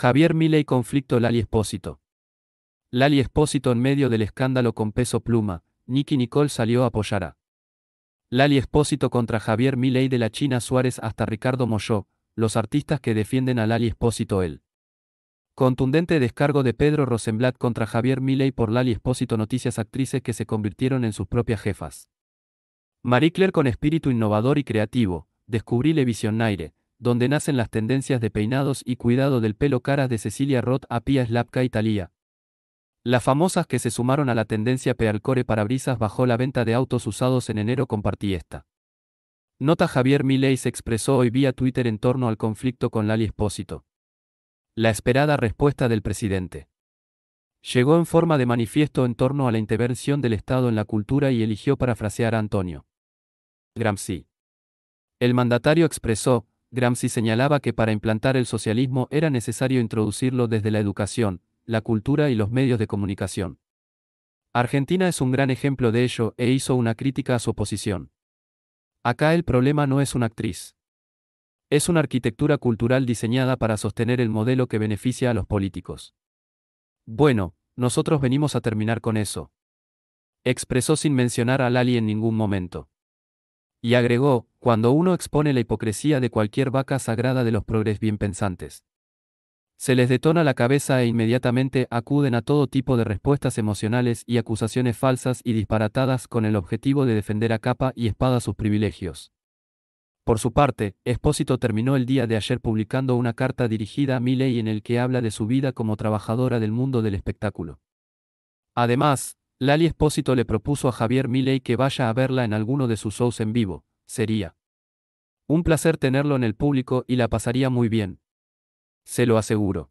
Javier Milei conflicto Lali Espósito. Lali Espósito en medio del escándalo con peso pluma, Nicky Nicole salió a apoyar a Lali Espósito contra Javier Milei de la China Suárez hasta Ricardo Molló, los artistas que defienden a Lali Espósito él. contundente descargo de Pedro Rosenblatt contra Javier Milei por Lali Espósito noticias actrices que se convirtieron en sus propias jefas. Marie Claire con espíritu innovador y creativo, descubrí Visionaire, donde nacen las tendencias de peinados y cuidado del pelo caras de Cecilia Roth a Pia y Talía. Las famosas que se sumaron a la tendencia Pealcore brisas bajó la venta de autos usados en enero compartí esta. Nota Javier Milei se expresó hoy vía Twitter en torno al conflicto con Lali Espósito. La esperada respuesta del presidente. Llegó en forma de manifiesto en torno a la intervención del Estado en la cultura y eligió parafrasear a Antonio. Gramsci. El mandatario expresó, Gramsci señalaba que para implantar el socialismo era necesario introducirlo desde la educación, la cultura y los medios de comunicación. Argentina es un gran ejemplo de ello e hizo una crítica a su oposición. Acá el problema no es una actriz. Es una arquitectura cultural diseñada para sostener el modelo que beneficia a los políticos. Bueno, nosotros venimos a terminar con eso. Expresó sin mencionar a Lali en ningún momento. Y agregó, cuando uno expone la hipocresía de cualquier vaca sagrada de los progres bien pensantes. Se les detona la cabeza e inmediatamente acuden a todo tipo de respuestas emocionales y acusaciones falsas y disparatadas con el objetivo de defender a capa y espada sus privilegios. Por su parte, Espósito terminó el día de ayer publicando una carta dirigida a Milley en el que habla de su vida como trabajadora del mundo del espectáculo. Además, Lali Espósito le propuso a Javier Milley que vaya a verla en alguno de sus shows en vivo, sería un placer tenerlo en el público y la pasaría muy bien. Se lo aseguro.